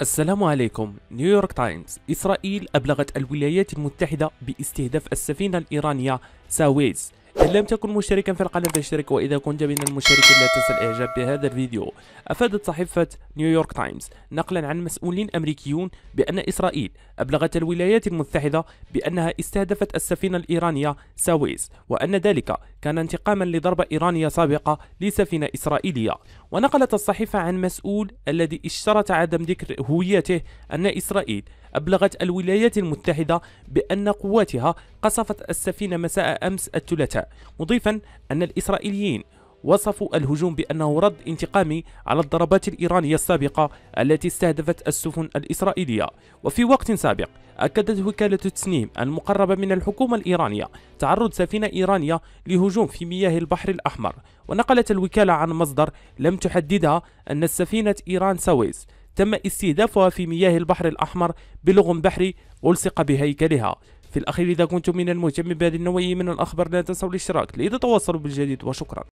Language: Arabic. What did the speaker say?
السلام عليكم نيويورك تايمز إسرائيل أبلغت الولايات المتحدة باستهداف السفينة الإيرانية ساويز إن لم تكن مشتركا في القناة فاشترك وإذا كنت من المشاركين لا تنسى الإعجاب بهذا الفيديو أفادت صحيفة نيويورك تايمز نقلا عن مسؤولين أمريكيون بأن إسرائيل أبلغت الولايات المتحدة بأنها استهدفت السفينة الإيرانية ساويز وأن ذلك كان انتقاما لضربة إيرانية سابقة لسفينة إسرائيلية ونقلت الصحيفة عن مسؤول الذي اشترط عدم ذكر هويته أن إسرائيل أبلغت الولايات المتحدة بأن قواتها قصفت السفينة مساء أمس الثلاثاء مضيفا أن الإسرائيليين وصفوا الهجوم بأنه رد انتقامي على الضربات الإيرانية السابقة التي استهدفت السفن الإسرائيلية وفي وقت سابق أكدت وكالة تسنيم المقربة من الحكومة الإيرانية تعرض سفينة إيرانية لهجوم في مياه البحر الأحمر ونقلت الوكالة عن مصدر لم تحددها أن السفينة إيران سويس تم استهدافها في مياه البحر الأحمر بلغم بحري ألصق بهيكلها في الأخير إذا كنتم من المهتم بهذه النوعية من الأخبار لا تنسوا الاشتراك لتتواصلوا بالجديد وشكرا